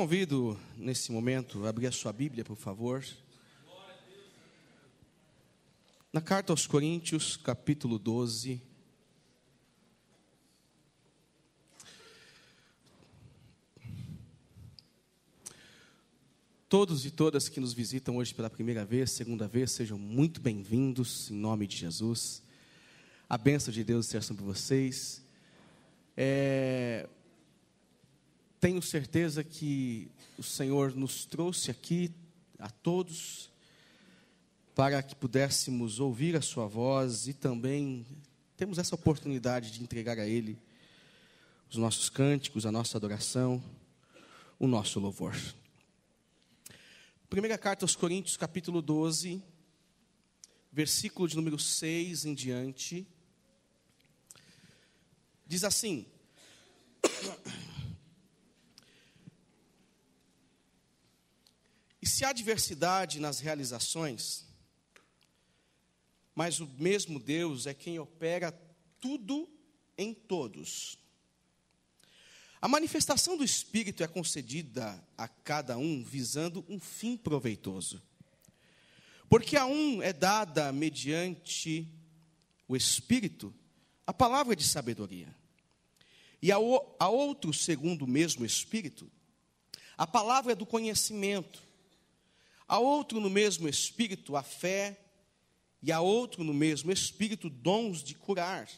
convido nesse momento a abrir a sua Bíblia, por favor. Na carta aos Coríntios, capítulo 12. Todos e todas que nos visitam hoje pela primeira vez, segunda vez, sejam muito bem-vindos em nome de Jesus. A bênção de Deus seja sobre vocês. É, tenho certeza que o Senhor nos trouxe aqui, a todos, para que pudéssemos ouvir a Sua voz e também temos essa oportunidade de entregar a Ele os nossos cânticos, a nossa adoração, o nosso louvor. Primeira carta aos Coríntios, capítulo 12, versículo de número 6 em diante, diz assim. que se há diversidade nas realizações, mas o mesmo Deus é quem opera tudo em todos. A manifestação do Espírito é concedida a cada um visando um fim proveitoso. Porque a um é dada mediante o Espírito a palavra de sabedoria, e a, a outro, segundo o mesmo Espírito, a palavra do conhecimento, a outro no mesmo espírito a fé, e a outro no mesmo espírito dons de curar,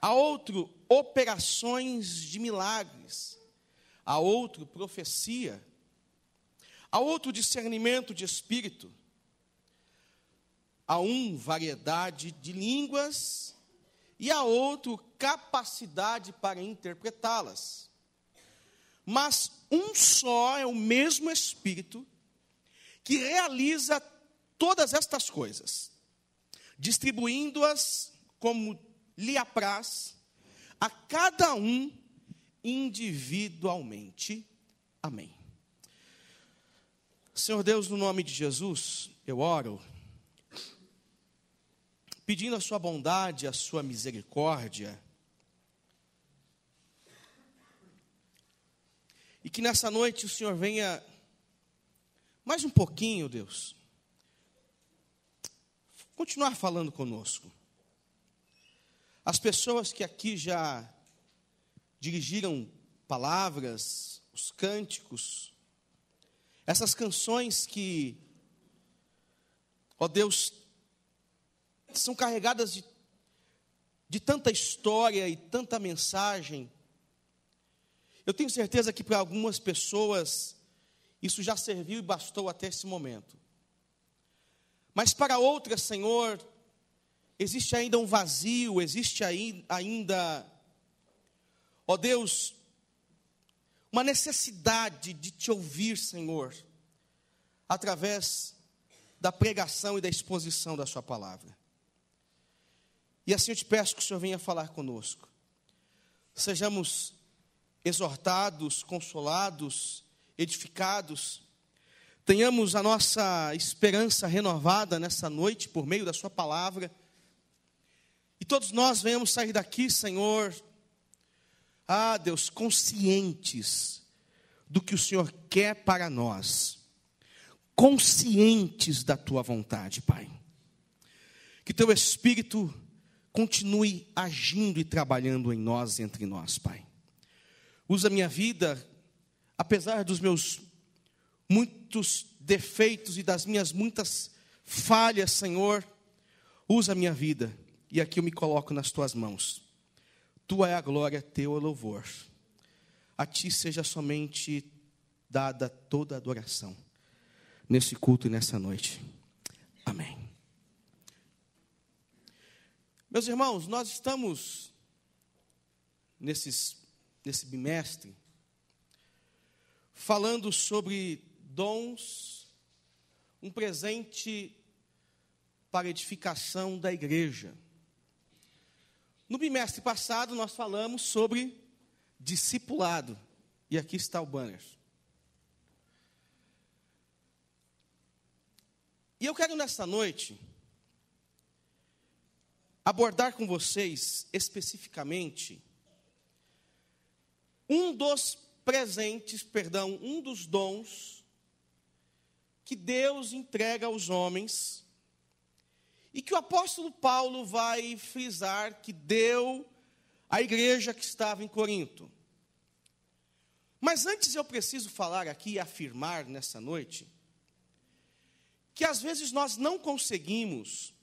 a outro operações de milagres, a outro profecia, a outro discernimento de espírito, a um variedade de línguas e a outro capacidade para interpretá-las. Mas um só é o mesmo espírito que realiza todas estas coisas, distribuindo-as como lhe apraz a cada um individualmente. Amém. Senhor Deus, no nome de Jesus, eu oro, pedindo a Sua bondade, a Sua misericórdia, e que nessa noite o Senhor venha mais um pouquinho, Deus. Continuar falando conosco. As pessoas que aqui já dirigiram palavras, os cânticos, essas canções que, ó Deus, são carregadas de, de tanta história e tanta mensagem. Eu tenho certeza que para algumas pessoas isso já serviu e bastou até esse momento. Mas para outras, Senhor, existe ainda um vazio, existe ainda, ó Deus, uma necessidade de te ouvir, Senhor, através da pregação e da exposição da Sua palavra. E assim eu te peço que o Senhor venha falar conosco. Sejamos exortados, consolados, edificados, tenhamos a nossa esperança renovada nessa noite por meio da Sua palavra. E todos nós venhamos sair daqui, Senhor, ah, Deus, conscientes do que o Senhor quer para nós, conscientes da Tua vontade, Pai. Que Teu Espírito continue agindo e trabalhando em nós, entre nós, Pai. Usa minha vida apesar dos meus muitos defeitos e das minhas muitas falhas, Senhor, usa a minha vida e aqui eu me coloco nas tuas mãos. Tua é a glória, teu é o louvor. A ti seja somente dada toda a adoração nesse culto e nessa noite. Amém. Meus irmãos, nós estamos nesses, nesse bimestre falando sobre dons, um presente para edificação da igreja. No bimestre passado, nós falamos sobre discipulado, e aqui está o banner. E eu quero nesta noite abordar com vocês especificamente um dos presentes, perdão, um dos dons que Deus entrega aos homens e que o apóstolo Paulo vai frisar que deu à igreja que estava em Corinto. Mas antes eu preciso falar aqui e afirmar nessa noite que às vezes nós não conseguimos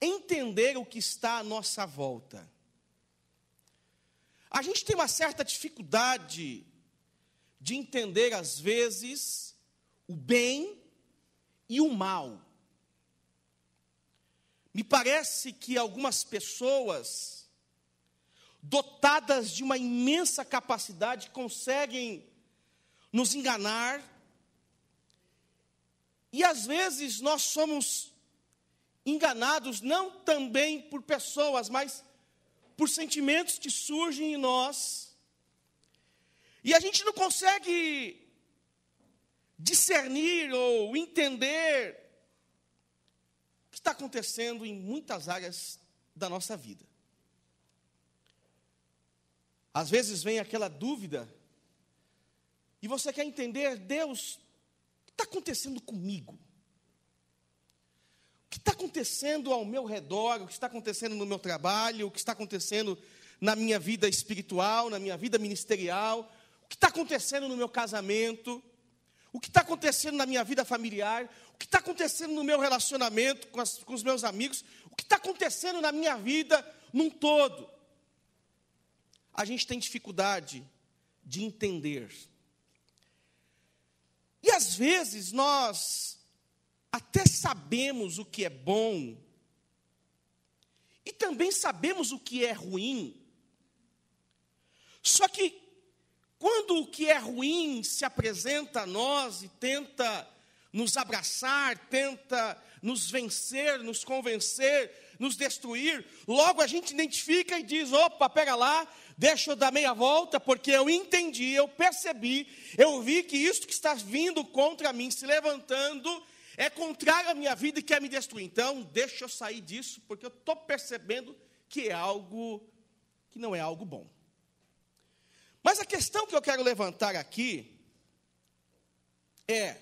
entender o que está à nossa volta. A gente tem uma certa dificuldade de entender, às vezes, o bem e o mal. Me parece que algumas pessoas, dotadas de uma imensa capacidade, conseguem nos enganar, e às vezes nós somos enganados não também por pessoas, mas por sentimentos que surgem em nós. E a gente não consegue discernir ou entender o que está acontecendo em muitas áreas da nossa vida. Às vezes vem aquela dúvida e você quer entender, Deus, o que está acontecendo comigo? que está acontecendo ao meu redor, o que está acontecendo no meu trabalho, o que está acontecendo na minha vida espiritual, na minha vida ministerial, o que está acontecendo no meu casamento, o que está acontecendo na minha vida familiar, o que está acontecendo no meu relacionamento com, as, com os meus amigos, o que está acontecendo na minha vida num todo. A gente tem dificuldade de entender. E às vezes nós até sabemos o que é bom e também sabemos o que é ruim. Só que quando o que é ruim se apresenta a nós e tenta nos abraçar, tenta nos vencer, nos convencer, nos destruir, logo a gente identifica e diz: opa, pega lá, deixa eu dar meia volta, porque eu entendi, eu percebi, eu vi que isso que está vindo contra mim, se levantando, é contrário à minha vida e quer me destruir. Então, deixa eu sair disso, porque eu estou percebendo que é algo que não é algo bom. Mas a questão que eu quero levantar aqui é: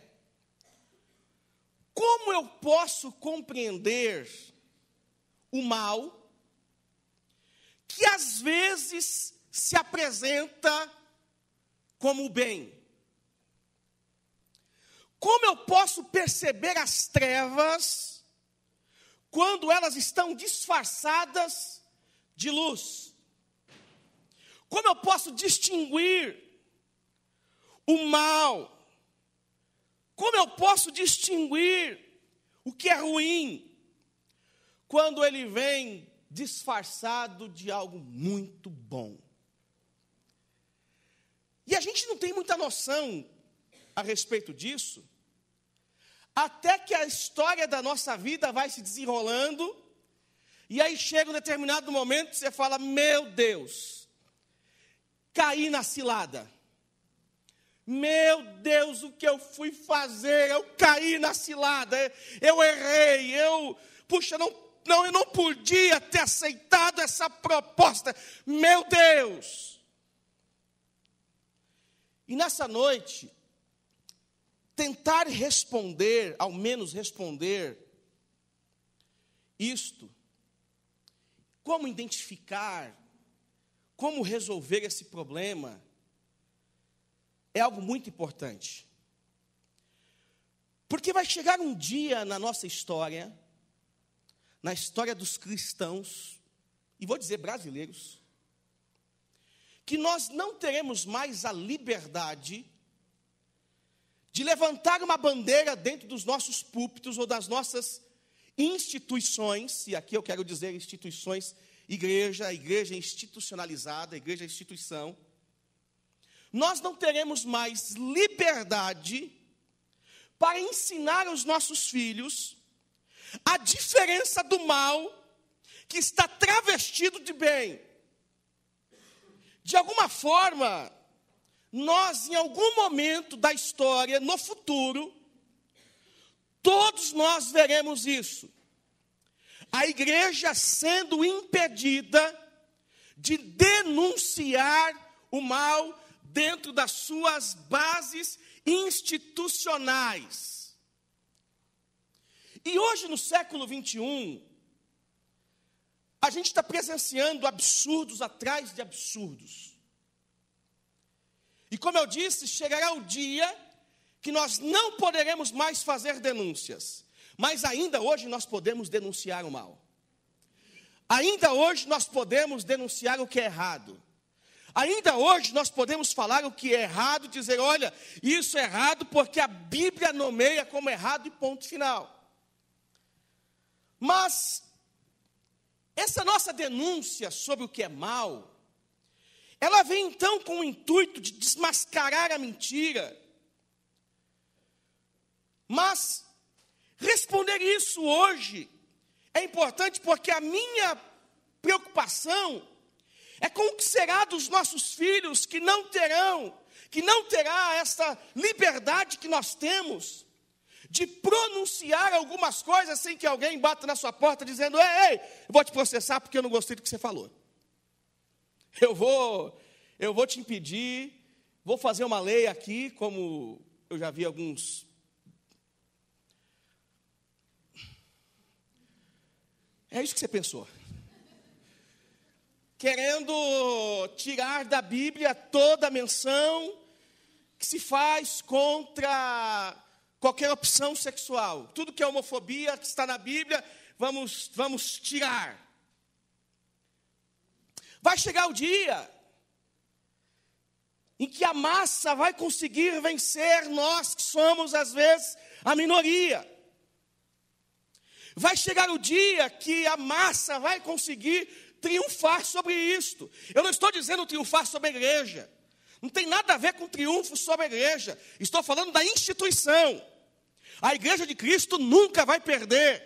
como eu posso compreender o mal que às vezes se apresenta como o bem? Como eu posso perceber as trevas quando elas estão disfarçadas de luz? Como eu posso distinguir o mal? Como eu posso distinguir o que é ruim quando ele vem disfarçado de algo muito bom? E a gente não tem muita noção a respeito disso, até que a história da nossa vida vai se desenrolando, e aí chega um determinado momento que você fala: Meu Deus, caí na cilada. Meu Deus, o que eu fui fazer? Eu caí na cilada, eu errei, eu, puxa, não, não, eu não podia ter aceitado essa proposta. Meu Deus! E nessa noite, tentar responder, ao menos responder, isto. Como identificar, como resolver esse problema, é algo muito importante. Porque vai chegar um dia na nossa história, na história dos cristãos, e vou dizer brasileiros, que nós não teremos mais a liberdade de levantar uma bandeira dentro dos nossos púlpitos ou das nossas instituições, e aqui eu quero dizer instituições, igreja, igreja institucionalizada, igreja instituição, nós não teremos mais liberdade para ensinar aos nossos filhos a diferença do mal que está travestido de bem. De alguma forma, nós, em algum momento da história, no futuro, todos nós veremos isso. A igreja sendo impedida de denunciar o mal dentro das suas bases institucionais. E hoje, no século 21, a gente está presenciando absurdos atrás de absurdos. E como eu disse, chegará o dia que nós não poderemos mais fazer denúncias, mas ainda hoje nós podemos denunciar o mal. Ainda hoje nós podemos denunciar o que é errado. Ainda hoje nós podemos falar o que é errado, dizer, olha, isso é errado porque a Bíblia nomeia como errado e ponto final. Mas essa nossa denúncia sobre o que é mal, ela vem então com o intuito de desmascarar a mentira. Mas responder isso hoje é importante porque a minha preocupação é com o que será dos nossos filhos que não terão, que não terá essa liberdade que nós temos de pronunciar algumas coisas sem que alguém bata na sua porta dizendo: "Ei, ei, vou te processar porque eu não gostei do que você falou". Eu vou, eu vou te impedir, vou fazer uma lei aqui, como eu já vi alguns. É isso que você pensou. Querendo tirar da Bíblia toda a menção que se faz contra qualquer opção sexual. Tudo que é homofobia que está na Bíblia, vamos, vamos tirar. Vai chegar o dia em que a massa vai conseguir vencer nós que somos, às vezes, a minoria. Vai chegar o dia que a massa vai conseguir triunfar sobre isto. Eu não estou dizendo triunfar sobre a igreja. Não tem nada a ver com triunfo sobre a igreja. Estou falando da instituição. A igreja de Cristo nunca vai perder.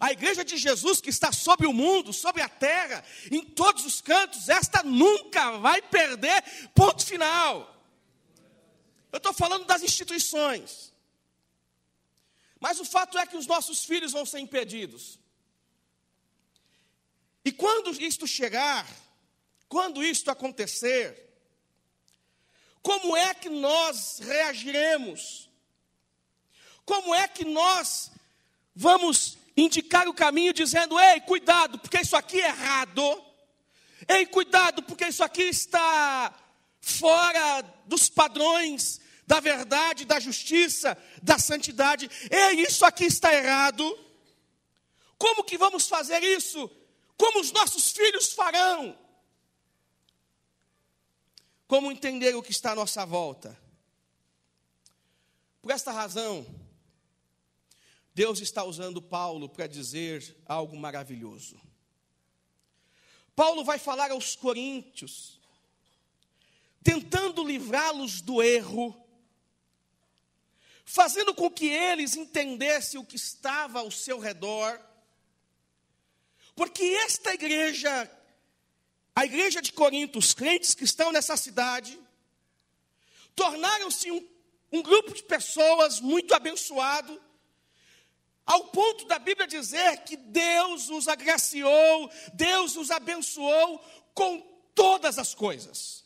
A igreja de Jesus que está sobre o mundo, sobre a terra, em todos os cantos, esta nunca vai perder, ponto final. Eu estou falando das instituições. Mas o fato é que os nossos filhos vão ser impedidos. E quando isto chegar, quando isto acontecer, como é que nós reagiremos? Como é que nós vamos indicar o caminho dizendo: ei, cuidado, porque isso aqui é errado. Ei, cuidado, porque isso aqui está fora dos padrões da verdade, da justiça, da santidade. Ei, isso aqui está errado. Como que vamos fazer isso? Como os nossos filhos farão? Como entender o que está à nossa volta? Por esta razão, Deus está usando Paulo para dizer algo maravilhoso. Paulo vai falar aos coríntios, tentando livrá-los do erro, fazendo com que eles entendessem o que estava ao seu redor, porque esta igreja, a igreja de Corinto, os crentes que estão nessa cidade, tornaram-se um, um grupo de pessoas muito abençoado, ao ponto da Bíblia dizer que Deus nos agraciou, Deus nos abençoou com todas as coisas.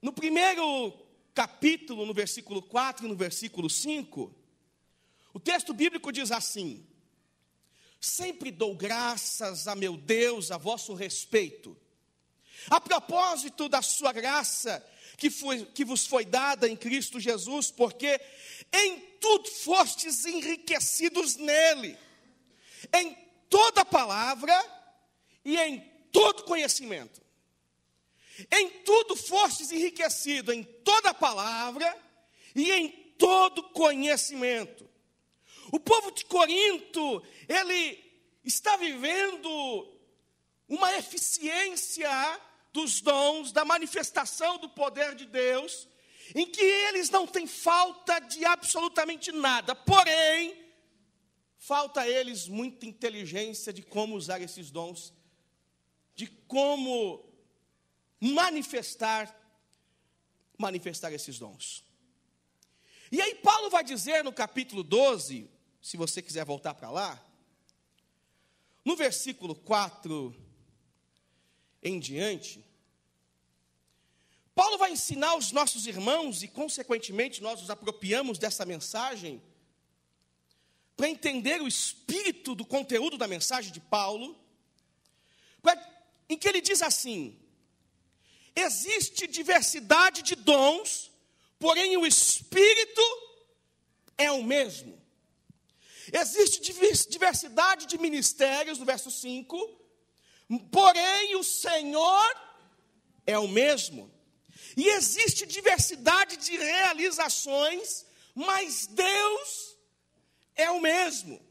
No primeiro capítulo, no versículo 4 e no versículo 5, o texto bíblico diz assim: Sempre dou graças a meu Deus a vosso respeito a propósito da sua graça, que, foi, que vos foi dada em Cristo Jesus, porque em tudo fostes enriquecidos nele, em toda palavra e em todo conhecimento. Em tudo fostes enriquecido, em toda palavra e em todo conhecimento. O povo de Corinto, ele está vivendo uma eficiência dos dons, da manifestação do poder de Deus, em que eles não têm falta de absolutamente nada, porém, falta a eles muita inteligência de como usar esses dons, de como manifestar manifestar esses dons. E aí Paulo vai dizer no capítulo 12, se você quiser voltar para lá, no versículo 4 em diante, Paulo vai ensinar os nossos irmãos, e consequentemente nós nos apropriamos dessa mensagem, para entender o espírito do conteúdo da mensagem de Paulo, em que ele diz assim: existe diversidade de dons, porém o espírito é o mesmo. Existe diversidade de ministérios, no verso 5, porém o Senhor é o mesmo. E existe diversidade de realizações, mas Deus é o mesmo.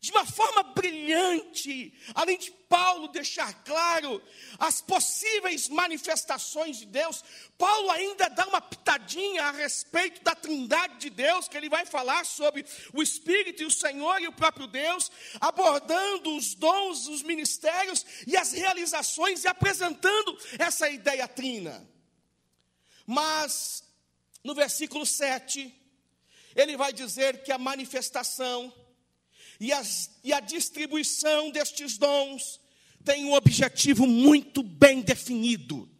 De uma forma brilhante, além de Paulo deixar claro as possíveis manifestações de Deus, Paulo ainda dá uma pitadinha a respeito da trindade de Deus, que ele vai falar sobre o Espírito e o Senhor e o próprio Deus, abordando os dons, os ministérios e as realizações e apresentando essa ideia trina. Mas, no versículo 7, ele vai dizer que a manifestação e, as, e a distribuição destes dons tem um objetivo muito bem definido.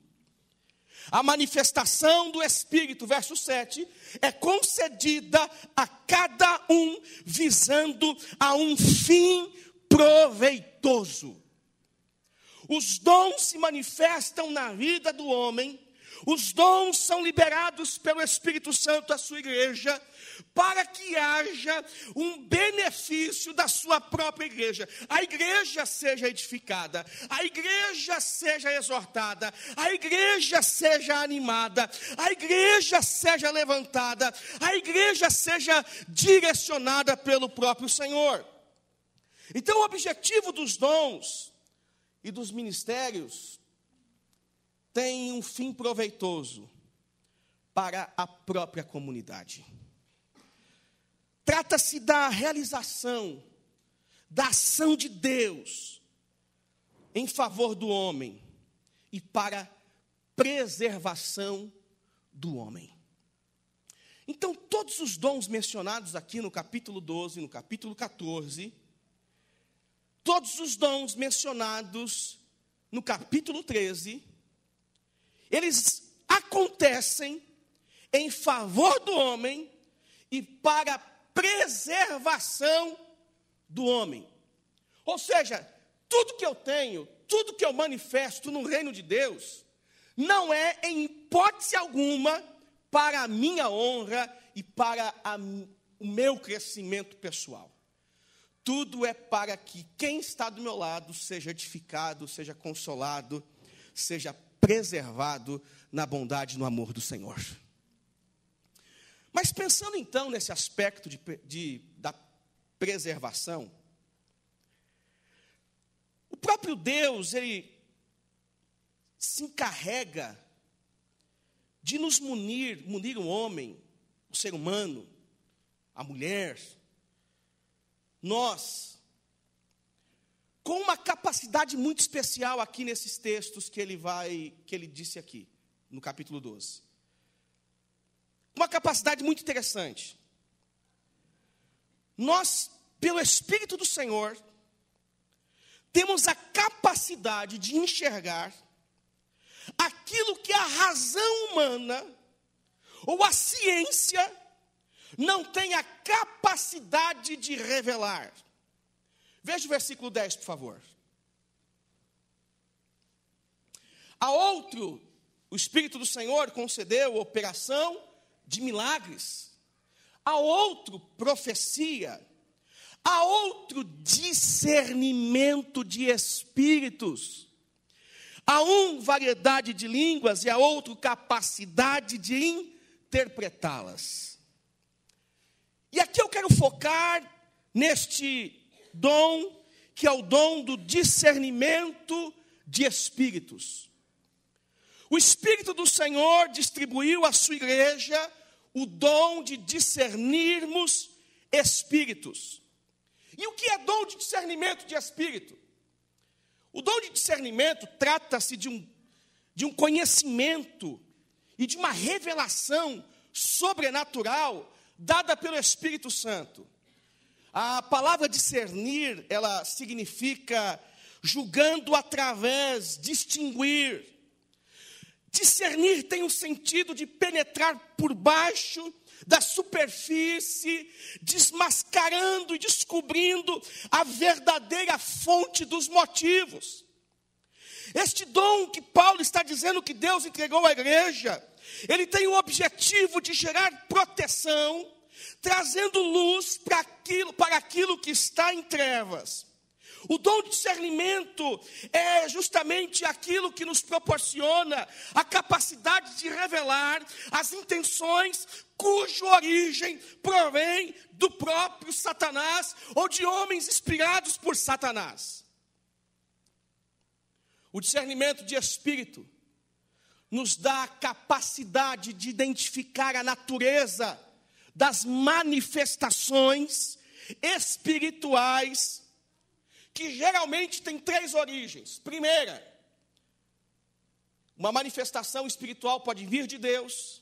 A manifestação do Espírito, verso 7, é concedida a cada um visando a um fim proveitoso. Os dons se manifestam na vida do homem os dons são liberados pelo Espírito Santo à sua igreja, para que haja um benefício da sua própria igreja. A igreja seja edificada, a igreja seja exortada, a igreja seja animada, a igreja seja levantada, a igreja seja direcionada pelo próprio Senhor. Então, o objetivo dos dons e dos ministérios tem um fim proveitoso para a própria comunidade. Trata-se da realização da ação de Deus em favor do homem e para preservação do homem. Então, todos os dons mencionados aqui no capítulo 12, no capítulo 14, todos os dons mencionados no capítulo 13, eles acontecem em favor do homem e para preservação do homem. Ou seja, tudo que eu tenho, tudo que eu manifesto no reino de Deus, não é em hipótese alguma para a minha honra e para a, o meu crescimento pessoal. Tudo é para que quem está do meu lado seja edificado, seja consolado, seja preservado na bondade e no amor do Senhor. Mas pensando então nesse aspecto de, de, da preservação, o próprio Deus, ele se encarrega de nos munir, munir o homem, o ser humano, a mulher, nós, com uma capacidade muito especial aqui nesses textos que ele vai que ele disse aqui, no capítulo 12. Uma capacidade muito interessante. Nós, pelo espírito do Senhor, temos a capacidade de enxergar aquilo que a razão humana ou a ciência não tem a capacidade de revelar. Veja o versículo 10, por favor. A outro, o Espírito do Senhor concedeu operação de milagres. A outro, profecia. A outro, discernimento de espíritos. A um, variedade de línguas e a outro, capacidade de interpretá-las. E aqui eu quero focar neste dom, que é o dom do discernimento de espíritos. O Espírito do Senhor distribuiu à sua igreja o dom de discernirmos espíritos. E o que é dom de discernimento de espírito? O dom de discernimento trata-se de um, de um conhecimento e de uma revelação sobrenatural dada pelo Espírito Santo. A palavra discernir, ela significa julgando através, distinguir. Discernir tem o sentido de penetrar por baixo da superfície, desmascarando e descobrindo a verdadeira fonte dos motivos. Este dom que Paulo está dizendo que Deus entregou à igreja, ele tem o objetivo de gerar proteção trazendo luz para aquilo, para aquilo que está em trevas. O dom de discernimento é justamente aquilo que nos proporciona a capacidade de revelar as intenções cuja origem provém do próprio Satanás ou de homens inspirados por Satanás. O discernimento de espírito nos dá a capacidade de identificar a natureza das manifestações espirituais que geralmente tem três origens. Primeira, uma manifestação espiritual pode vir de Deus,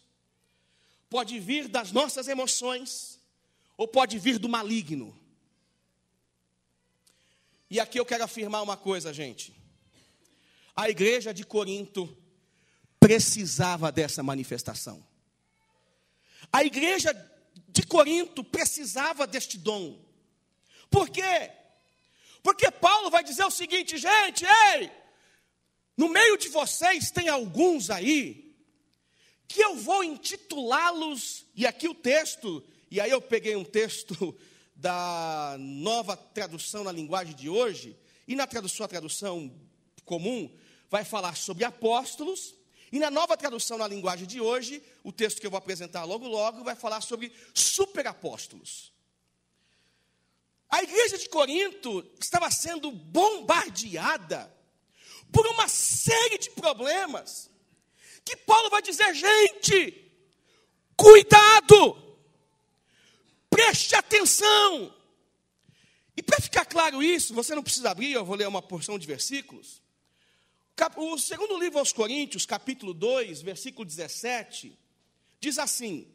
pode vir das nossas emoções, ou pode vir do maligno. E aqui eu quero afirmar uma coisa, gente. A igreja de Corinto precisava dessa manifestação. A igreja de Corinto precisava deste dom. Por quê? Porque Paulo vai dizer o seguinte, gente, ei, no meio de vocês tem alguns aí que eu vou intitulá-los, e aqui o texto, e aí eu peguei um texto da nova tradução na linguagem de hoje, e na tradução, a tradução comum, vai falar sobre apóstolos, e na nova tradução na linguagem de hoje, o texto que eu vou apresentar logo logo vai falar sobre superapóstolos. A igreja de Corinto estava sendo bombardeada por uma série de problemas que Paulo vai dizer, gente, cuidado, preste atenção. E para ficar claro isso, você não precisa abrir, eu vou ler uma porção de versículos. O segundo livro aos Coríntios, capítulo 2, versículo 17, diz assim: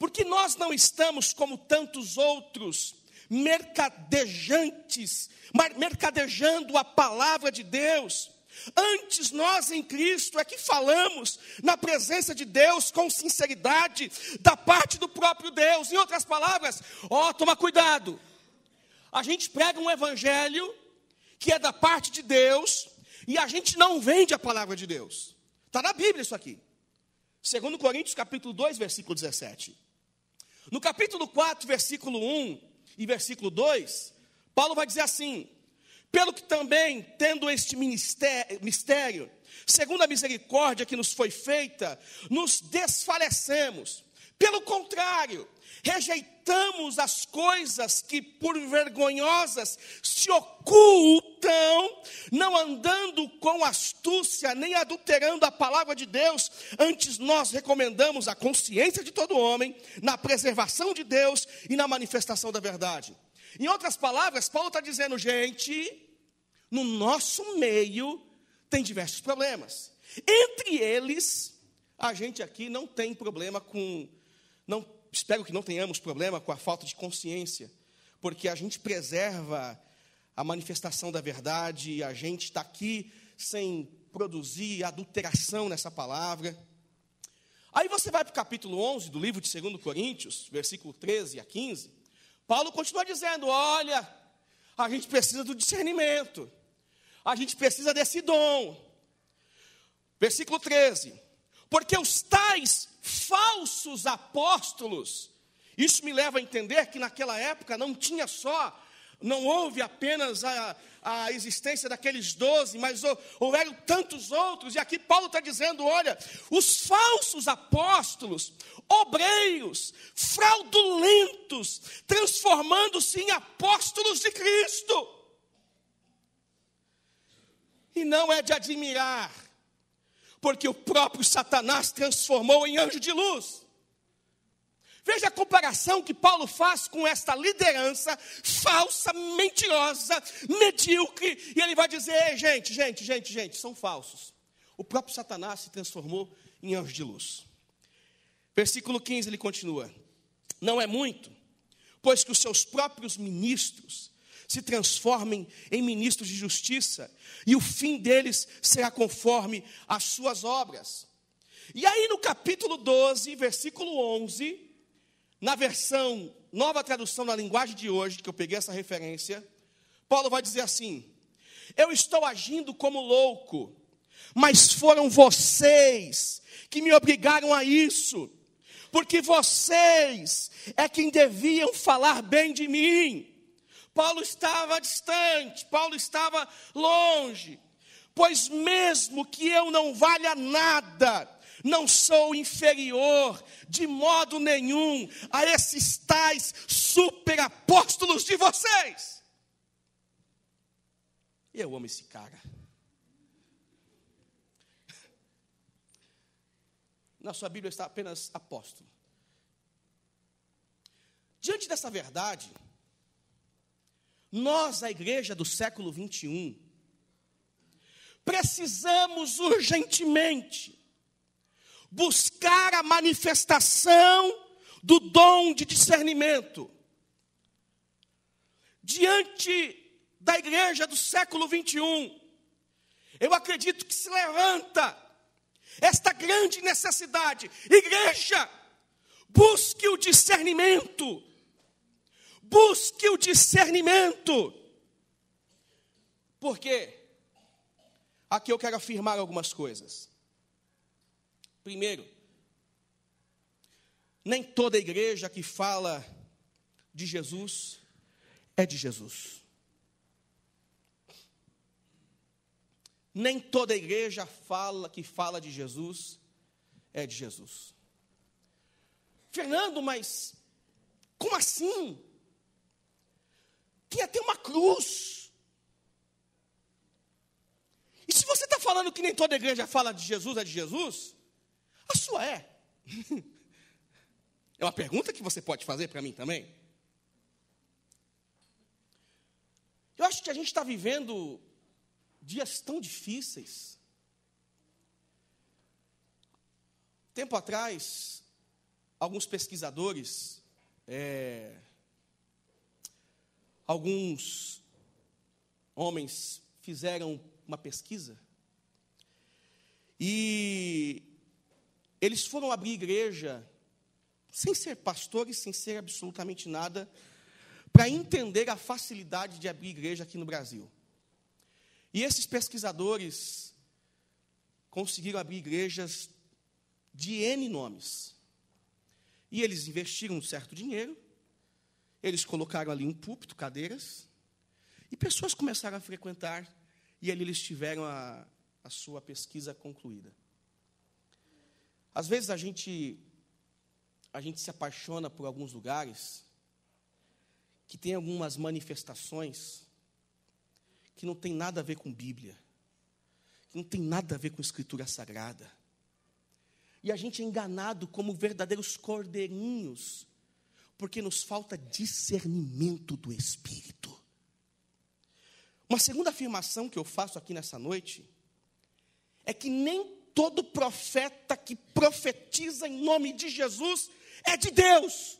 Porque nós não estamos como tantos outros mercadejantes, mercadejando a palavra de Deus. Antes nós em Cristo é que falamos na presença de Deus com sinceridade da parte do próprio Deus. Em outras palavras, ó, oh, toma cuidado. A gente prega um evangelho que é da parte de Deus, e a gente não vende a palavra de Deus. Está na Bíblia isso aqui. 2 Coríntios capítulo 2, versículo 17. No capítulo 4, versículo 1 e versículo 2, Paulo vai dizer assim: pelo que também, tendo este mistério, segundo a misericórdia que nos foi feita, nos desfalecemos. Pelo contrário, rejeitamos as coisas que, por vergonhosas, se ocultam, não andando com astúcia, nem adulterando a palavra de Deus, antes nós recomendamos a consciência de todo homem, na preservação de Deus e na manifestação da verdade. Em outras palavras, Paulo está dizendo, gente, no nosso meio tem diversos problemas. Entre eles, a gente aqui não tem problema com. Não Espero que não tenhamos problema com a falta de consciência, porque a gente preserva a manifestação da verdade, a gente está aqui sem produzir adulteração nessa palavra. Aí você vai para o capítulo 11 do livro de 2 Coríntios, versículo 13 a 15. Paulo continua dizendo: Olha, a gente precisa do discernimento, a gente precisa desse dom. Versículo 13: Porque os tais falsos apóstolos. Isso me leva a entender que naquela época não tinha só, não houve apenas a, a existência daqueles doze, mas houveram tantos outros, e aqui Paulo está dizendo: olha, os falsos apóstolos, obreiros, fraudulentos, transformando-se em apóstolos de Cristo. E não é de admirar porque o próprio Satanás transformou em anjo de luz. Veja a comparação que Paulo faz com esta liderança falsa, mentirosa, medíocre, e ele vai dizer: gente, gente, gente, gente, são falsos. O próprio Satanás se transformou em anjo de luz. Versículo 15 ele continua: Não é muito, pois que os seus próprios ministros se transformem em ministros de justiça, e o fim deles será conforme as suas obras. E aí no capítulo 12, versículo 11, na versão, nova tradução na linguagem de hoje, que eu peguei essa referência, Paulo vai dizer assim: Eu estou agindo como louco, mas foram vocês que me obrigaram a isso, porque vocês é quem deviam falar bem de mim. Paulo estava distante, Paulo estava longe. Pois mesmo que eu não valha nada, não sou inferior de modo nenhum a esses tais superapóstolos de vocês. Eu amo esse cara. Na sua Bíblia está apenas apóstolo. Diante dessa verdade, nós, a igreja do século 21, precisamos urgentemente buscar a manifestação do dom de discernimento. Diante da igreja do século 21, eu acredito que se levanta esta grande necessidade. Igreja, busque o discernimento Busque o discernimento. Por quê? Aqui eu quero afirmar algumas coisas. Primeiro, nem toda igreja que fala de Jesus é de Jesus. Nem toda igreja fala que fala de Jesus é de Jesus. Fernando, mas como assim? que ia é ter uma cruz. E se você está falando que nem toda igreja fala de Jesus é de Jesus, a sua é. É uma pergunta que você pode fazer para mim também. Eu acho que a gente está vivendo dias tão difíceis. Tempo atrás, alguns pesquisadores é, Alguns homens fizeram uma pesquisa e eles foram abrir igreja sem ser pastores, sem ser absolutamente nada, para entender a facilidade de abrir igreja aqui no Brasil. E esses pesquisadores conseguiram abrir igrejas de N nomes. E eles investiram um certo dinheiro eles colocaram ali um púlpito, cadeiras, e pessoas começaram a frequentar, e ali eles tiveram a, a sua pesquisa concluída. Às vezes a gente, a gente se apaixona por alguns lugares que tem algumas manifestações que não tem nada a ver com Bíblia, que não tem nada a ver com Escritura Sagrada. E a gente é enganado como verdadeiros cordeirinhos porque nos falta discernimento do Espírito. Uma segunda afirmação que eu faço aqui nessa noite é que nem todo profeta que profetiza em nome de Jesus é de Deus.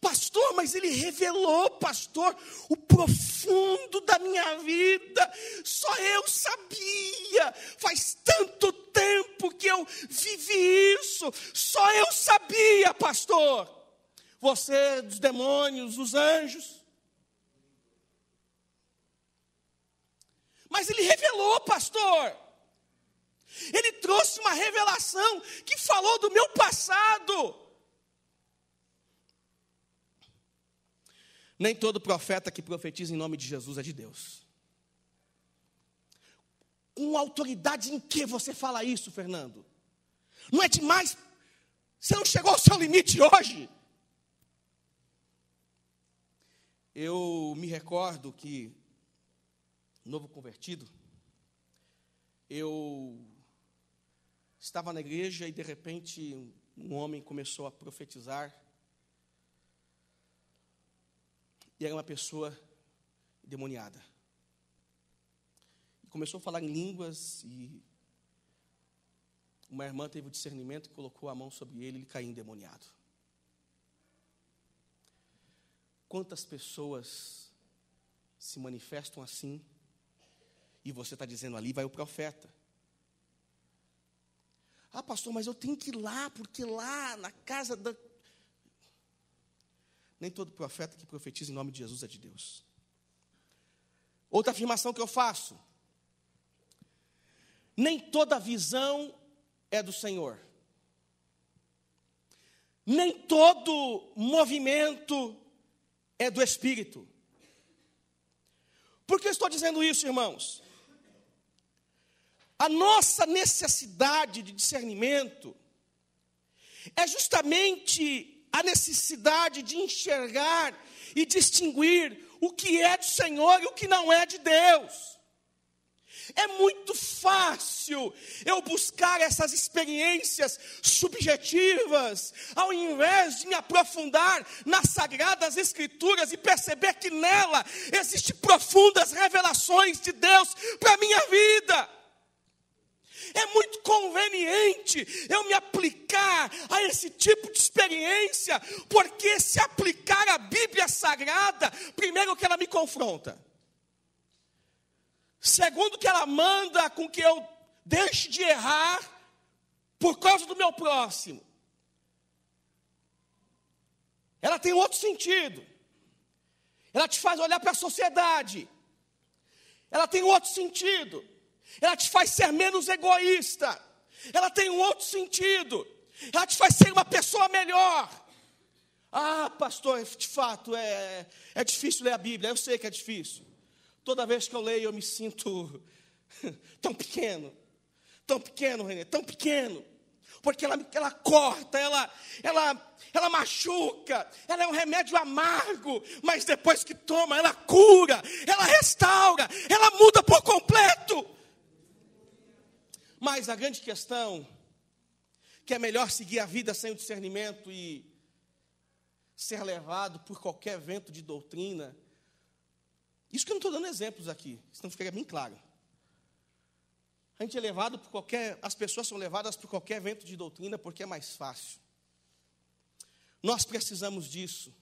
Pastor, mas ele revelou, pastor, o profundo da minha vida. Só eu sabia. Faz tanto tempo que eu vivi isso. Só eu sabia, pastor você é dos demônios, dos anjos. Mas ele revelou, pastor. Ele trouxe uma revelação que falou do meu passado. Nem todo profeta que profetiza em nome de Jesus é de Deus. Com autoridade em que você fala isso, Fernando? Não é demais? Você não chegou ao seu limite hoje? Eu me recordo que, novo convertido, eu estava na igreja e de repente um homem começou a profetizar. E era uma pessoa demoniada. E começou a falar em línguas e uma irmã teve o discernimento e colocou a mão sobre ele, e ele caiu endemoniado. Quantas pessoas se manifestam assim e você está dizendo ali vai o profeta? Ah, pastor, mas eu tenho que ir lá, porque lá na casa da. Nem todo profeta que profetiza em nome de Jesus é de Deus. Outra afirmação que eu faço: nem toda visão é do Senhor, nem todo movimento é do Espírito. Por que eu estou dizendo isso, irmãos? A nossa necessidade de discernimento é justamente a necessidade de enxergar e distinguir o que é do Senhor e o que não é de Deus. É muito fácil eu buscar essas experiências subjetivas, ao invés de me aprofundar nas sagradas escrituras e perceber que nela existem profundas revelações de Deus para a minha vida. É muito conveniente eu me aplicar a esse tipo de experiência, porque se aplicar a Bíblia Sagrada, primeiro que ela me confronta. Segundo, que ela manda com que eu deixe de errar por causa do meu próximo. Ela tem outro sentido. Ela te faz olhar para a sociedade. Ela tem outro sentido. Ela te faz ser menos egoísta. Ela tem um outro sentido. Ela te faz ser uma pessoa melhor. Ah, pastor, de fato, é, é difícil ler a Bíblia. Eu sei que é difícil. Toda vez que eu leio, eu me sinto tão pequeno, tão pequeno, René, tão pequeno. Porque ela, ela corta, ela, ela, ela machuca, ela é um remédio amargo, mas depois que toma, ela cura, ela restaura, ela muda por completo. Mas a grande questão que é melhor seguir a vida sem o discernimento e ser levado por qualquer vento de doutrina isso que eu não estou dando exemplos aqui, senão fica bem claro. A gente é levado por qualquer. As pessoas são levadas por qualquer vento de doutrina porque é mais fácil. Nós precisamos disso.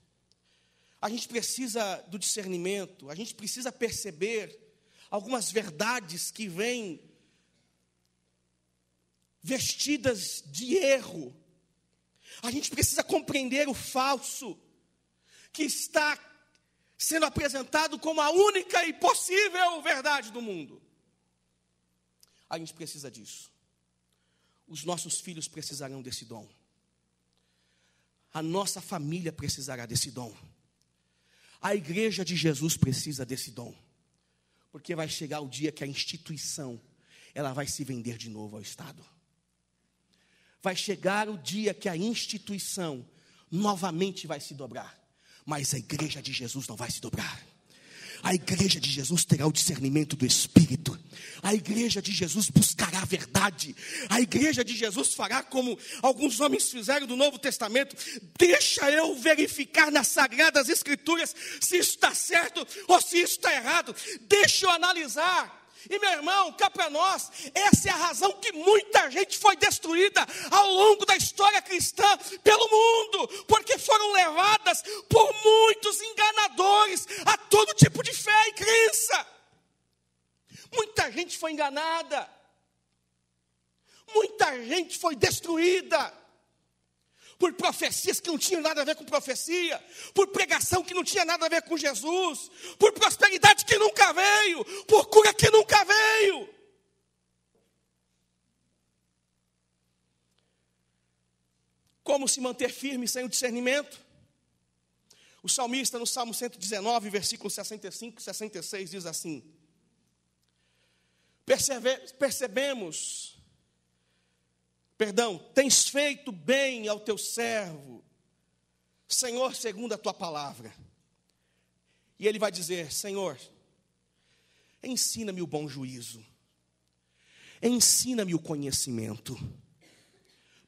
A gente precisa do discernimento, a gente precisa perceber algumas verdades que vêm vestidas de erro. A gente precisa compreender o falso que está sendo apresentado como a única e possível verdade do mundo. A gente precisa disso. Os nossos filhos precisarão desse dom. A nossa família precisará desse dom. A igreja de Jesus precisa desse dom. Porque vai chegar o dia que a instituição ela vai se vender de novo ao Estado. Vai chegar o dia que a instituição novamente vai se dobrar mas a igreja de Jesus não vai se dobrar. A igreja de Jesus terá o discernimento do Espírito. A igreja de Jesus buscará a verdade. A igreja de Jesus fará como alguns homens fizeram do Novo Testamento: deixa eu verificar nas Sagradas Escrituras se isso está certo ou se isso está errado. Deixa eu analisar. E meu irmão, cá para nós, essa é a razão que muita gente foi destruída ao longo da história cristã pelo mundo, porque foram levadas por muitos enganadores a todo tipo de fé e crença. Muita gente foi enganada, muita gente foi destruída por profecias que não tinham nada a ver com profecia, por pregação que não tinha nada a ver com Jesus, por prosperidade que nunca veio, por cura que nunca veio. Como se manter firme sem o discernimento? O salmista, no Salmo 119, versículos 65 e 66, diz assim: Percebe, Percebemos Perdão, tens feito bem ao teu servo, Senhor, segundo a tua palavra. E ele vai dizer: Senhor, ensina-me o bom juízo, ensina-me o conhecimento,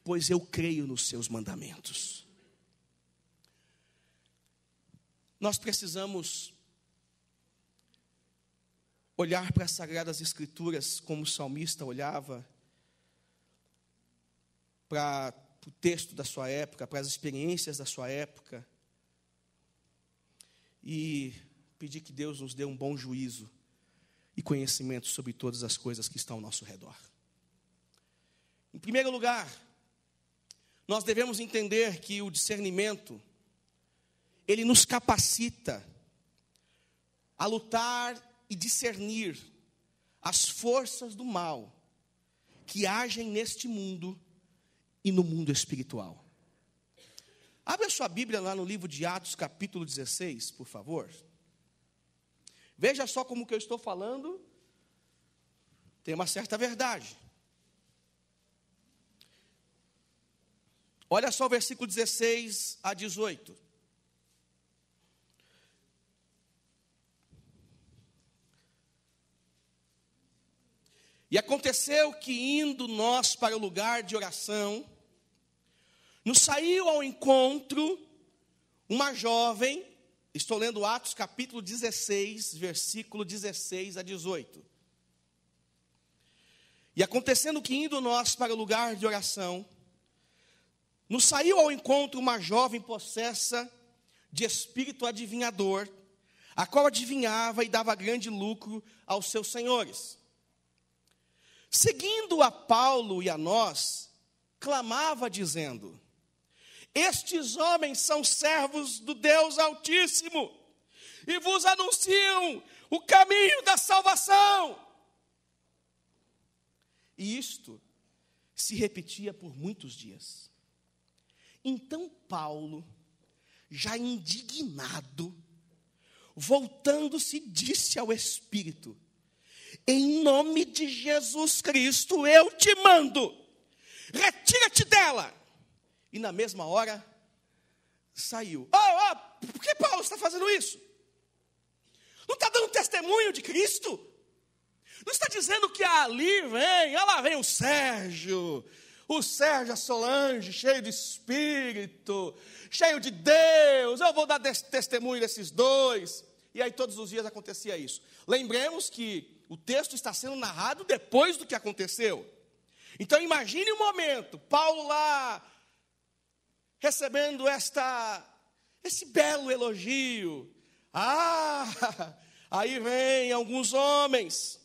pois eu creio nos seus mandamentos. Nós precisamos olhar para as Sagradas Escrituras como o salmista olhava para o texto da sua época, para as experiências da sua época. E pedir que Deus nos dê um bom juízo e conhecimento sobre todas as coisas que estão ao nosso redor. Em primeiro lugar, nós devemos entender que o discernimento ele nos capacita a lutar e discernir as forças do mal que agem neste mundo e no mundo espiritual. Abra sua Bíblia lá no livro de Atos, capítulo 16, por favor. Veja só como que eu estou falando tem uma certa verdade. Olha só o versículo 16 a 18. E aconteceu que, indo nós para o lugar de oração, nos saiu ao encontro uma jovem, estou lendo Atos capítulo 16, versículo 16 a 18. E acontecendo que, indo nós para o lugar de oração, nos saiu ao encontro uma jovem possessa de espírito adivinhador, a qual adivinhava e dava grande lucro aos seus senhores seguindo a Paulo e a nós, clamava dizendo: Estes homens são servos do Deus Altíssimo e vos anunciam o caminho da salvação. E isto se repetia por muitos dias. Então Paulo, já indignado, voltando-se, disse ao Espírito: em nome de Jesus Cristo, eu te mando, retira-te dela. E na mesma hora, saiu. Oh, oh, por que Paulo está fazendo isso? Não está dando testemunho de Cristo? Não está dizendo que ali vem, olha lá vem o Sérgio, o Sérgio Solange, cheio de espírito, cheio de Deus, eu vou dar testemunho desses dois. E aí todos os dias acontecia isso. Lembremos que o texto está sendo narrado depois do que aconteceu. Então imagine o um momento, Paulo lá recebendo esta esse belo elogio. Ah, aí vem alguns homens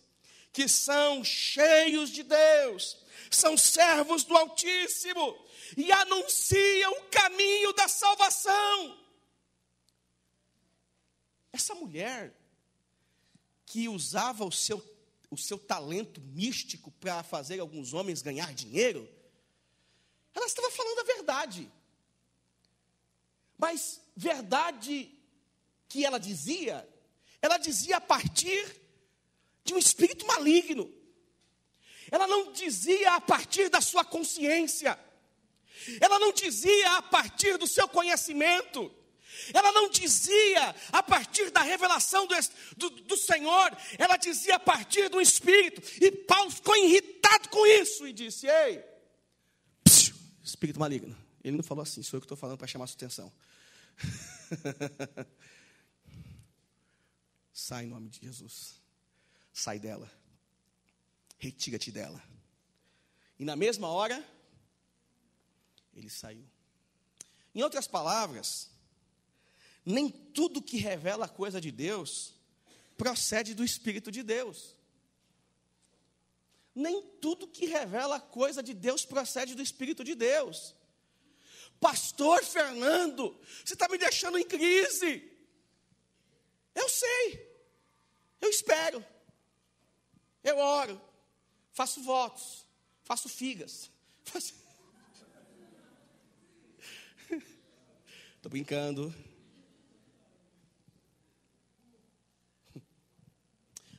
que são cheios de Deus, são servos do Altíssimo e anunciam o caminho da salvação. Essa mulher que usava o seu, o seu talento místico para fazer alguns homens ganhar dinheiro, ela estava falando a verdade. Mas verdade que ela dizia, ela dizia a partir de um espírito maligno. Ela não dizia a partir da sua consciência. Ela não dizia a partir do seu conhecimento. Ela não dizia a partir da revelação do, do, do Senhor, ela dizia a partir do Espírito. E Paulo ficou irritado com isso e disse: Ei, psiu, espírito maligno. Ele não falou assim, sou eu que estou falando para chamar sua atenção. Sai em nome de Jesus. Sai dela. Retira-te dela. E na mesma hora, ele saiu. Em outras palavras, nem tudo que revela a coisa de Deus procede do Espírito de Deus. Nem tudo que revela a coisa de Deus procede do Espírito de Deus. Pastor Fernando, você está me deixando em crise. Eu sei, eu espero, eu oro, faço votos, faço figas. Estou faço... brincando.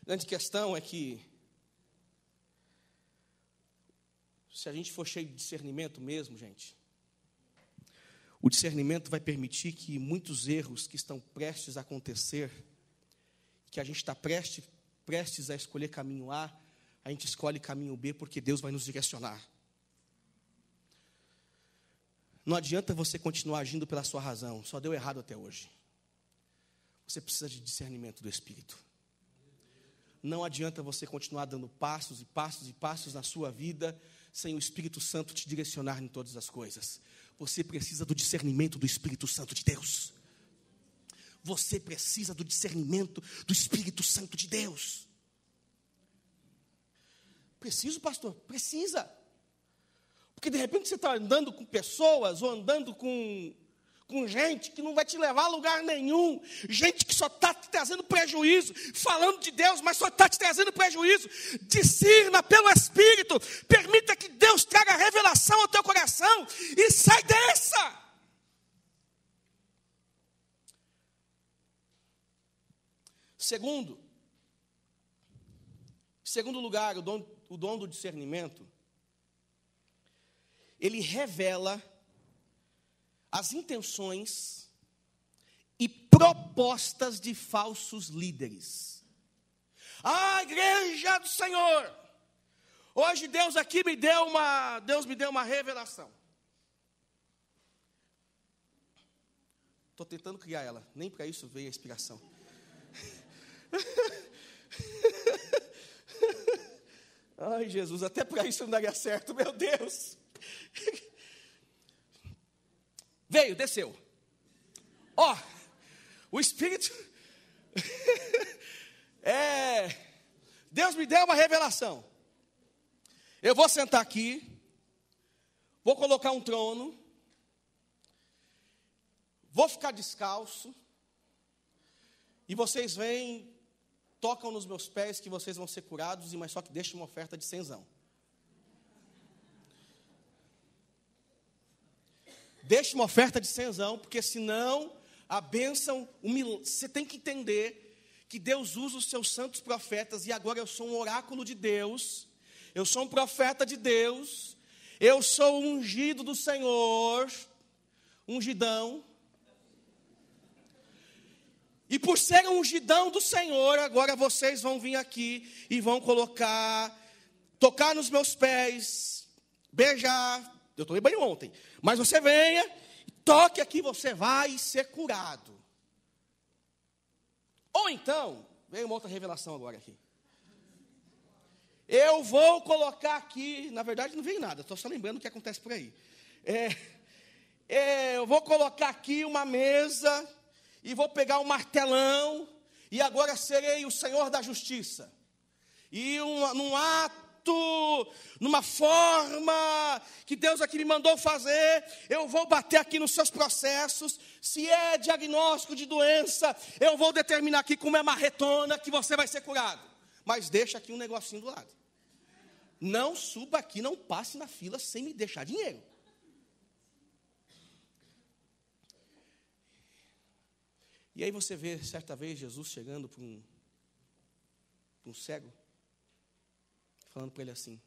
grande questão é que, se a gente for cheio de discernimento mesmo, gente, o discernimento vai permitir que muitos erros que estão prestes a acontecer, que a gente está prestes, prestes a escolher caminho A, a gente escolhe caminho B porque Deus vai nos direcionar. Não adianta você continuar agindo pela sua razão, só deu errado até hoje. Você precisa de discernimento do Espírito. Não adianta você continuar dando passos e passos e passos na sua vida sem o Espírito Santo te direcionar em todas as coisas. Você precisa do discernimento do Espírito Santo de Deus. Você precisa do discernimento do Espírito Santo de Deus. Preciso, pastor? Precisa. Porque de repente você está andando com pessoas ou andando com com gente que não vai te levar a lugar nenhum, gente que só está te trazendo prejuízo, falando de Deus, mas só está te trazendo prejuízo. Discirna pelo Espírito, permita que Deus traga revelação ao teu coração e sai dessa. Segundo, segundo lugar, o dom, o dom do discernimento, ele revela as intenções e propostas de falsos líderes. A igreja do Senhor. Hoje Deus aqui me deu uma, Deus me deu uma revelação. Estou tentando criar ela, nem para isso veio a inspiração. Ai, Jesus, até para isso não daria certo, meu Deus. Veio, desceu. Ó, oh, o Espírito. é. Deus me deu uma revelação. Eu vou sentar aqui. Vou colocar um trono. Vou ficar descalço. E vocês vêm, tocam nos meus pés que vocês vão ser curados, mas só que deixa uma oferta de cenzão. deixe uma oferta de cenzão, porque senão a bênção, você tem que entender que Deus usa os seus santos profetas e agora eu sou um oráculo de Deus, eu sou um profeta de Deus, eu sou ungido do Senhor, ungidão. E por ser um ungidão do Senhor, agora vocês vão vir aqui e vão colocar, tocar nos meus pés, beijar, eu tomei banho ontem. Mas você venha, toque aqui, você vai ser curado. Ou então, vem uma outra revelação agora aqui. Eu vou colocar aqui, na verdade não veio nada, estou só lembrando o que acontece por aí. É, é, eu vou colocar aqui uma mesa e vou pegar um martelão e agora serei o Senhor da Justiça. E um, num ato numa forma que Deus aqui me mandou fazer, eu vou bater aqui nos seus processos. Se é diagnóstico de doença, eu vou determinar aqui como é marretona que você vai ser curado. Mas deixa aqui um negocinho do lado. Não suba aqui, não passe na fila sem me deixar dinheiro. E aí você vê certa vez Jesus chegando para um, para um cego falando para ele assim: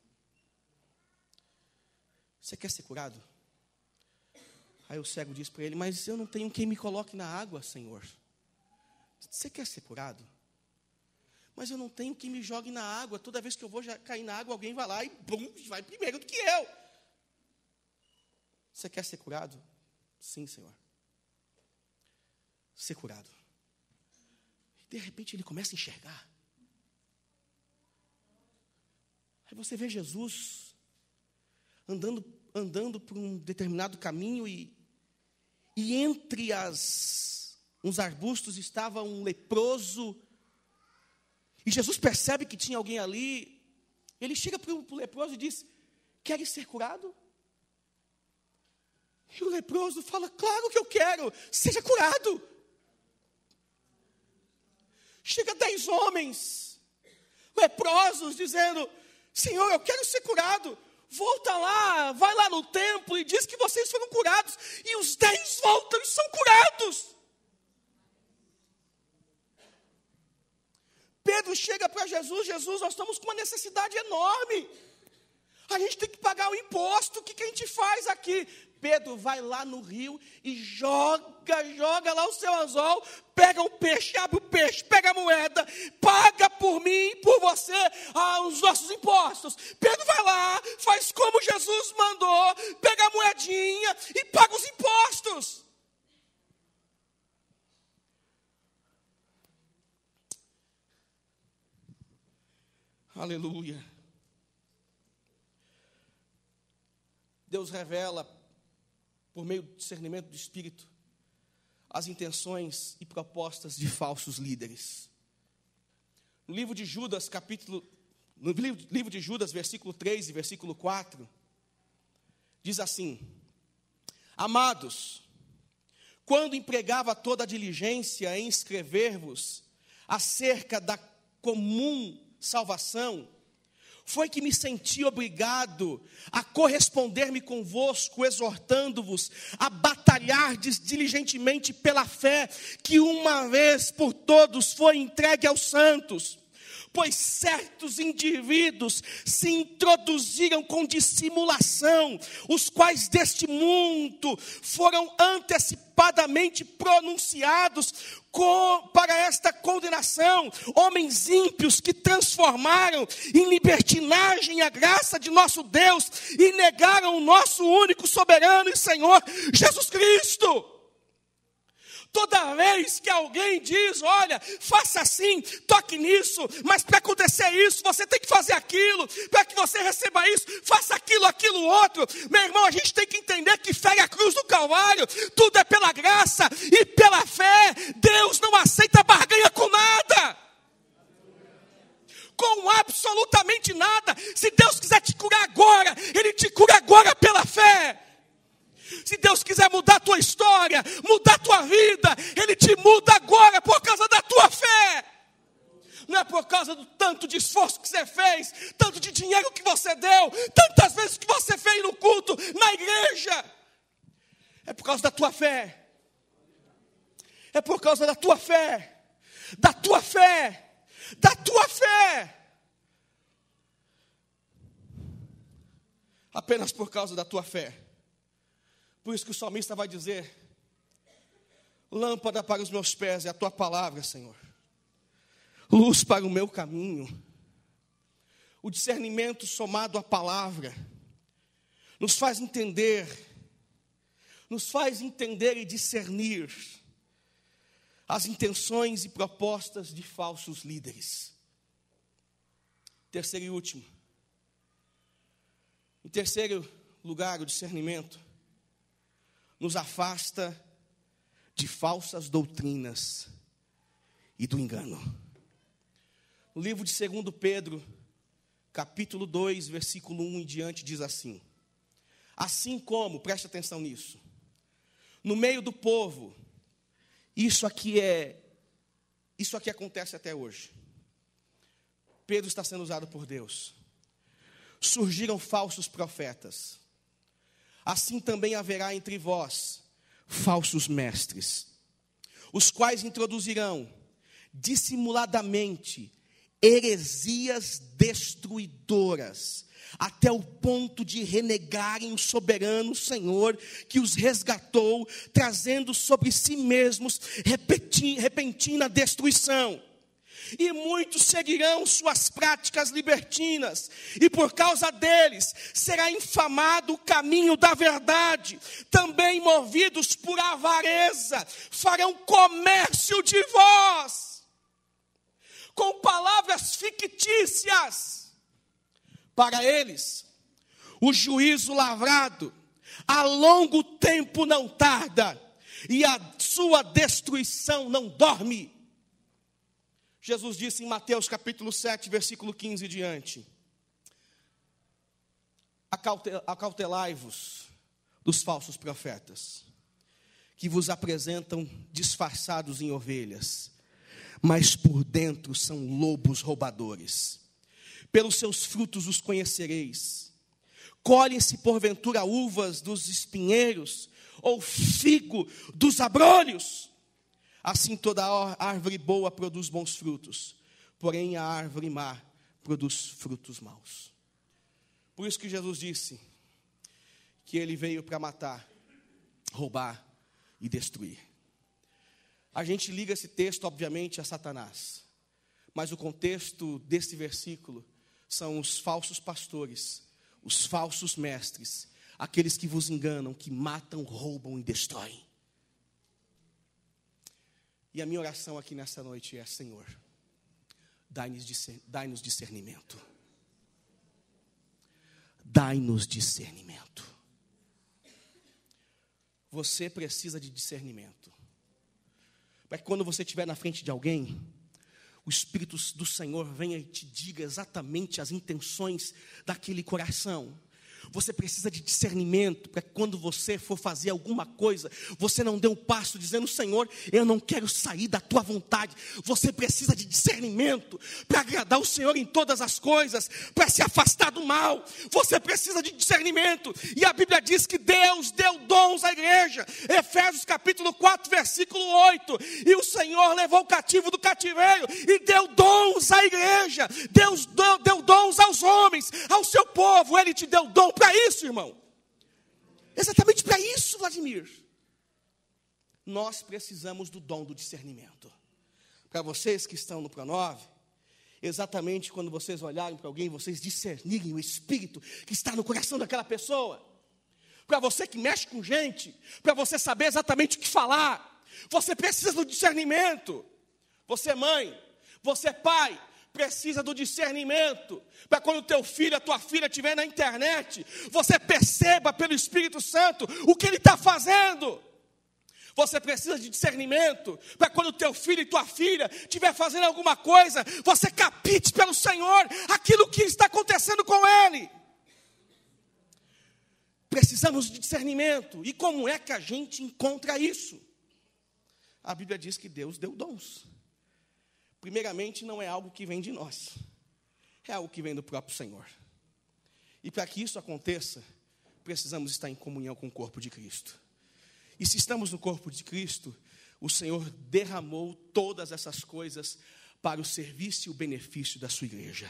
Você quer ser curado? Aí o cego diz para ele: Mas eu não tenho quem me coloque na água, Senhor. Você quer ser curado? Mas eu não tenho quem me jogue na água. Toda vez que eu vou cair na água, alguém vai lá e bum, vai primeiro do que eu. Você quer ser curado? Sim, Senhor. Ser curado. E de repente ele começa a enxergar. Aí você vê Jesus andando, andando por um determinado caminho e, e entre as, uns arbustos estava um leproso. E Jesus percebe que tinha alguém ali. Ele chega para o leproso e diz: Queres ser curado? E o leproso fala: Claro que eu quero, seja curado. Chega dez homens leprosos dizendo: Senhor, eu quero ser curado. Volta lá, vai lá no templo e diz que vocês foram curados. E os dez voltam e são curados. Pedro chega para Jesus: Jesus, nós estamos com uma necessidade enorme. A gente tem que pagar o imposto, o que, que a gente faz aqui? Pedro vai lá no rio e joga, joga lá o seu anzol, pega um peixe, abre o peixe, pega a moeda, paga por mim, por você, ah, os nossos impostos. Pedro vai lá, faz como Jesus mandou, pega a moedinha e paga os impostos. Aleluia. Deus revela por meio do discernimento do espírito, as intenções e propostas de falsos líderes. No livro de Judas, capítulo no livro de Judas, versículo 3 e versículo 4, diz assim: Amados, quando empregava toda a diligência em escrever-vos acerca da comum salvação, foi que me senti obrigado a corresponder-me convosco, exortando-vos a batalhardes diligentemente pela fé que uma vez por todos foi entregue aos santos pois certos indivíduos se introduziram com dissimulação, os quais deste mundo foram antecipadamente pronunciados com, para esta condenação, homens ímpios que transformaram em libertinagem a graça de nosso Deus e negaram o nosso único soberano e Senhor, Jesus Cristo. Toda vez que alguém diz, olha, faça assim, toque nisso, mas para acontecer isso, você tem que fazer aquilo, para que você receba isso, faça aquilo, aquilo outro. Meu irmão, a gente tem que entender que fere é a cruz do Calvário, tudo é pela graça e pela fé. Deus não aceita barganha com nada com absolutamente nada. Se Deus quiser te curar agora, Ele te cura agora pela fé. Se Deus quiser mudar a tua história, mudar a tua vida, Ele te muda agora por causa da tua fé. Não é por causa do tanto de esforço que você fez, tanto de dinheiro que você deu, tantas vezes que você veio no culto, na igreja. É por causa da tua fé. É por causa da tua fé. Da tua fé. Da tua fé. Apenas por causa da tua fé. Por isso que o salmista vai dizer: Lâmpada para os meus pés é a tua palavra, Senhor. Luz para o meu caminho. O discernimento somado à palavra nos faz entender, nos faz entender e discernir as intenções e propostas de falsos líderes. Terceiro e último. Em terceiro lugar, o discernimento nos afasta de falsas doutrinas e do engano. O livro de 2 Pedro, capítulo 2, versículo 1 em diante, diz assim: Assim como, preste atenção nisso, no meio do povo, isso aqui é, isso aqui acontece até hoje. Pedro está sendo usado por Deus. Surgiram falsos profetas assim também haverá entre vós falsos mestres, os quais introduzirão dissimuladamente heresias destruidoras, até o ponto de renegarem o soberano Senhor que os resgatou, trazendo sobre si mesmos repentina destruição e muitos seguirão suas práticas libertinas, e por causa deles será infamado o caminho da verdade. Também movidos por avareza, farão comércio de vós, com palavras fictícias. Para eles, o juízo lavrado a longo tempo não tarda, e a sua destruição não dorme Jesus disse em Mateus capítulo 7, versículo 15 e diante: Acautelai-vos dos falsos profetas, que vos apresentam disfarçados em ovelhas, mas por dentro são lobos roubadores. Pelos seus frutos os conhecereis. Colhem-se porventura uvas dos espinheiros ou figo dos abrolhos? Assim toda árvore boa produz bons frutos, porém a árvore má produz frutos maus. Por isso que Jesus disse que ele veio para matar, roubar e destruir. A gente liga esse texto, obviamente, a Satanás, mas o contexto desse versículo são os falsos pastores, os falsos mestres, aqueles que vos enganam, que matam, roubam e destroem. E a minha oração aqui nessa noite é: Senhor, dai-nos discernimento. Dai-nos discernimento. Você precisa de discernimento. Para que quando você estiver na frente de alguém, o Espírito do Senhor venha e te diga exatamente as intenções daquele coração. Você precisa de discernimento para quando você for fazer alguma coisa, você não dê um passo dizendo: Senhor, eu não quero sair da tua vontade. Você precisa de discernimento para agradar o Senhor em todas as coisas, para se afastar do mal. Você precisa de discernimento. E a Bíblia diz que Deus deu dons à igreja. Efésios capítulo 4, versículo 8. E o Senhor levou o cativo do cativeiro e deu dons à igreja. Deus deu, deu dons aos homens, ao seu povo. Ele te deu dom para isso, irmão. Exatamente para isso, Vladimir. Nós precisamos do dom do discernimento. Para vocês que estão no Pronove, exatamente quando vocês olharem para alguém, vocês discernirem o espírito que está no coração daquela pessoa. Para você que mexe com gente, para você saber exatamente o que falar, você precisa do discernimento. Você é mãe, você é pai, precisa do discernimento, para quando o teu filho, a tua filha estiver na internet, você perceba pelo Espírito Santo o que ele está fazendo. Você precisa de discernimento para quando o teu filho e tua filha estiver fazendo alguma coisa, você capite pelo Senhor aquilo que está acontecendo com ele. Precisamos de discernimento. E como é que a gente encontra isso? A Bíblia diz que Deus deu dons primeiramente, não é algo que vem de nós, é algo que vem do próprio Senhor. E para que isso aconteça, precisamos estar em comunhão com o corpo de Cristo. E se estamos no corpo de Cristo, o Senhor derramou todas essas coisas para o serviço e o benefício da sua igreja.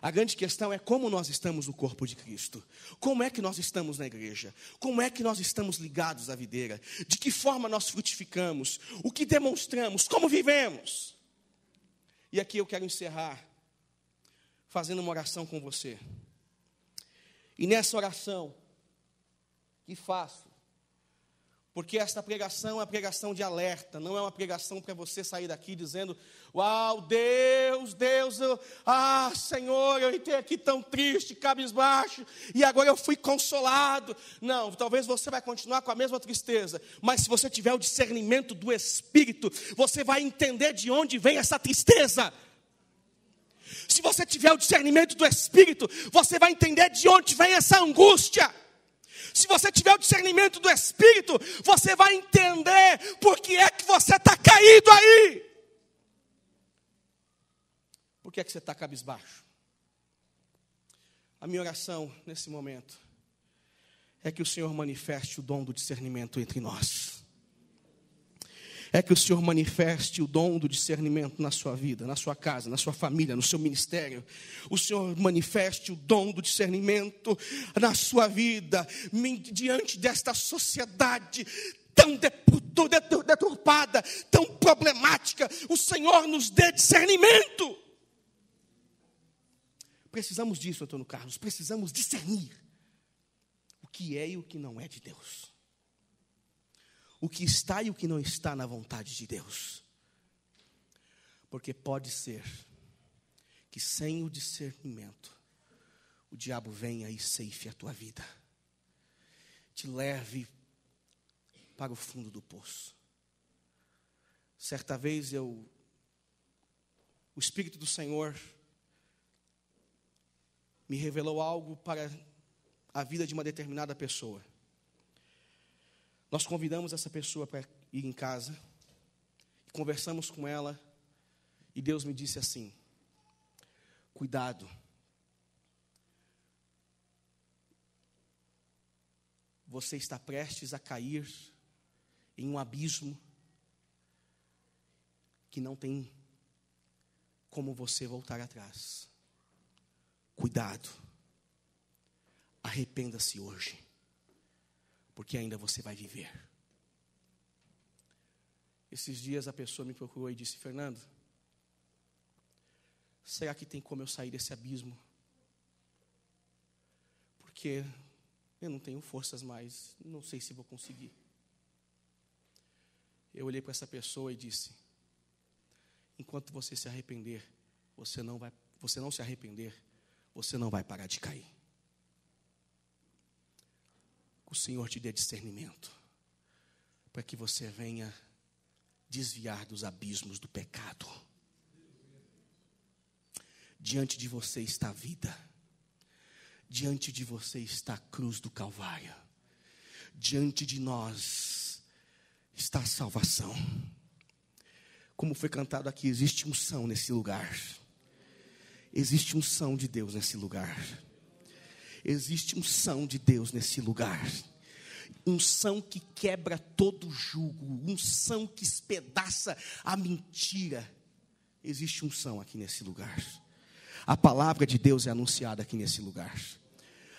A grande questão é como nós estamos no corpo de Cristo, como é que nós estamos na igreja, como é que nós estamos ligados à videira, de que forma nós frutificamos, o que demonstramos, como vivemos. E aqui eu quero encerrar fazendo uma oração com você. E nessa oração que faço, porque esta pregação é uma pregação de alerta, não é uma pregação para você sair daqui dizendo: Uau, Deus, Deus, eu, ah, Senhor, eu entrei aqui tão triste, cabisbaixo, e agora eu fui consolado. Não, talvez você vai continuar com a mesma tristeza, mas se você tiver o discernimento do Espírito, você vai entender de onde vem essa tristeza. Se você tiver o discernimento do Espírito, você vai entender de onde vem essa angústia. Se você tiver o discernimento do Espírito, você vai entender por que é que você está caído aí. Por que é que você está cabisbaixo? A minha oração nesse momento é que o Senhor manifeste o dom do discernimento entre nós é que o Senhor manifeste o dom do discernimento na sua vida, na sua casa, na sua família, no seu ministério. O Senhor manifeste o dom do discernimento na sua vida, diante desta sociedade tão deturpada, tão problemática. O Senhor nos dê discernimento. Precisamos disso, Antônio Carlos, precisamos discernir o que é e o que não é de Deus o que está e o que não está na vontade de Deus. Porque pode ser que sem o discernimento, o diabo venha e ceife a tua vida, te leve para o fundo do poço. Certa vez eu, o Espírito do Senhor me revelou algo para a vida de uma determinada pessoa. Nós convidamos essa pessoa para ir em casa, conversamos com ela, e Deus me disse assim: cuidado. Você está prestes a cair em um abismo que não tem como você voltar atrás. Cuidado. Arrependa-se hoje porque ainda você vai viver. Esses dias a pessoa me procurou e disse: Fernando, será que tem como eu sair desse abismo? Porque eu não tenho forças mais, não sei se vou conseguir. Eu olhei para essa pessoa e disse: Enquanto você se arrepender, você não vai, você não se arrepender, você não vai parar de cair o Senhor te dê discernimento, para que você venha desviar dos abismos do pecado. Diante de você está a vida, diante de você está a cruz do Calvário, diante de nós está a salvação. Como foi cantado aqui, existe unção nesse lugar, existe unção de Deus nesse lugar. Existe um são de Deus nesse lugar. um são que quebra todo jugo, um são que espedaça a mentira. Existe um são aqui nesse lugar. A palavra de Deus é anunciada aqui nesse lugar.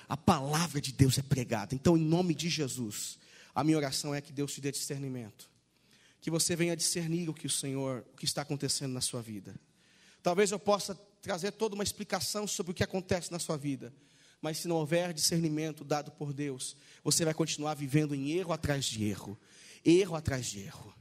A palavra de Deus é pregada. Então, em nome de Jesus, a minha oração é que Deus te dê discernimento. Que você venha discernir o que o Senhor, o que está acontecendo na sua vida. Talvez eu possa trazer toda uma explicação sobre o que acontece na sua vida, mas se não houver discernimento dado por Deus, você vai continuar vivendo em erro atrás de erro, erro atrás de erro.